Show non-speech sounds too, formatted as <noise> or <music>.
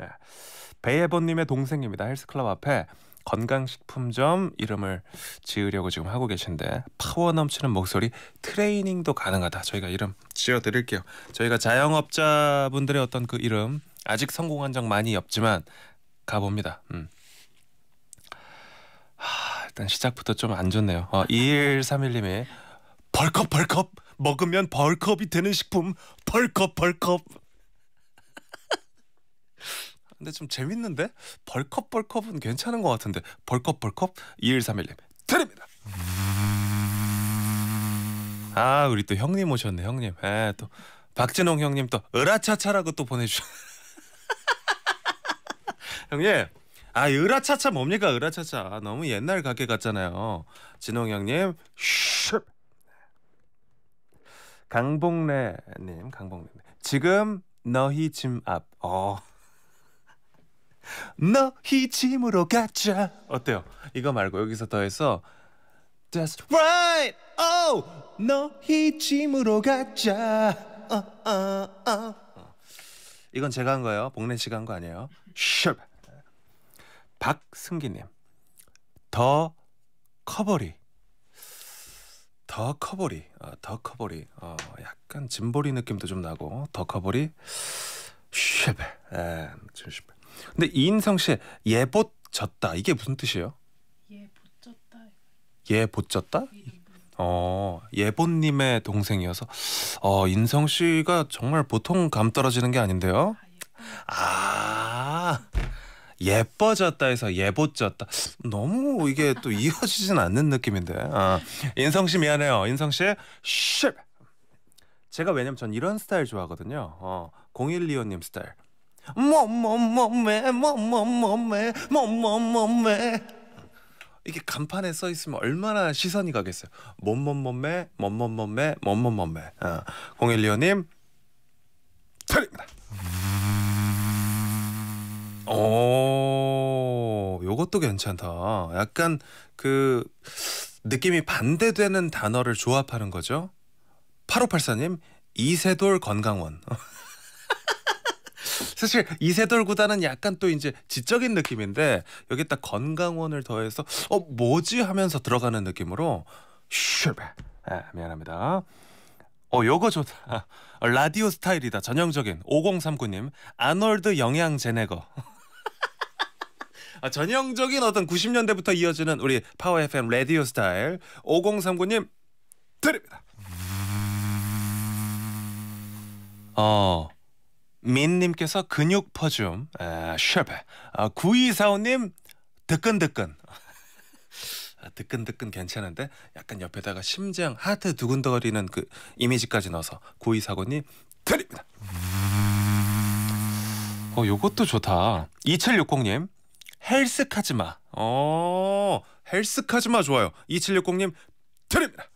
예. 베예버님의 동생입니다. 헬스클럽 앞에 건강식품점 이름을 지으려고 지금 하고 계신데 파워 넘치는 목소리 트레이닝도 가능하다. 저희가 이름 지어드릴게요. 저희가 자영업자분들의 어떤 그 이름 아직 성공한 적 많이 없지만 가봅니다. 음. 일단 시작부터 좀 안 좋네요. 어, 2131님이 벌컵 벌컵 먹으면 벌컵이 되는 식품 벌컵 벌컵 근데 좀 재밌는데 벌컵벌컵은 괜찮은 것 같은데 벌컵벌컵 2131님 드립니다. 아 우리 또 형님 오셨네 형님. 에또 예, 박진홍 형님 또 으라차차라고 또 보내주셔. <laughs> 형님 아 으라차차 뭡니까 으라차차 아, 너무 옛날 가게 같잖아요. 진홍 형님 슉. 강봉래님강봉래님 지금 너희 집 앞. 어. 너희 짐으로 가자 어때요? 이거 말고 여기서 더해서 That's right oh 너희 짐으로 가자 어, 어, 어. 이건 제가 한 거예요 복래 씨가 한거 아니에요 샵 박승기님 더 커버리 더 커버리 어, 더 커버리 어, 약간 짐보리 느낌도 좀 나고 더 커버리 쉐 에, 쉐 근데 이인성 씨의 예보 졌다 이게 무슨 뜻이에요? 예봇 졌다. 예봇 졌다? 그 어 예보님의 동생이어서 어 인성 씨가 정말 보통 감 떨어지는 게 아닌데요. 아, 아 예뻐졌다 해서 예보졌다 너무 이게 또 이어지진 않는 느낌인데 아, 인성 씨 미안해요 인성 씨쉽 제가 왜냐면 전 이런 스타일 좋아하거든요 어 0125님 스타일 뭐뭐뭐매 뭐뭐뭐매 뭐뭐뭐매 이게 간판에 써 있으면 얼마나 시선이 가겠어요. 뭐뭐뭐매 뭐뭐뭐매 뭐뭐뭐매 어. 0125님 차입니다 오, 어, 요것도 괜찮다. 약간 그 느낌이 반대되는 단어를 조합하는 거죠. 8584님 이세돌 건강원. <laughs> 사실 이세돌 구단은 약간 또 이제 지적인 느낌인데 여기딱 건강원을 더해서 어 뭐지 하면서 들어가는 느낌으로 슈베 아, 미안합니다. 어, 요거 좋다. <laughs> 라디오 스타일이다. 전형적인 5039님 아놀드 영양 제네거. <laughs> 아, 전형적인 어떤 90년대부터 이어지는 우리 파워 FM 라디오 스타일 5039님 드립니다. 어. 민님께서 근육 퍼줌 아, 쉐베 아, 9245님 뜨끈뜨끈 아, 뜨끈뜨끈 괜찮은데 약간 옆에다가 심장 하트 두근거리는 그 이미지까지 넣어서 구이사오님 드립니다 어 요것도 좋다 2760님 헬스 카즈마 어 헬스 카즈마 좋아요 2760님 드립니다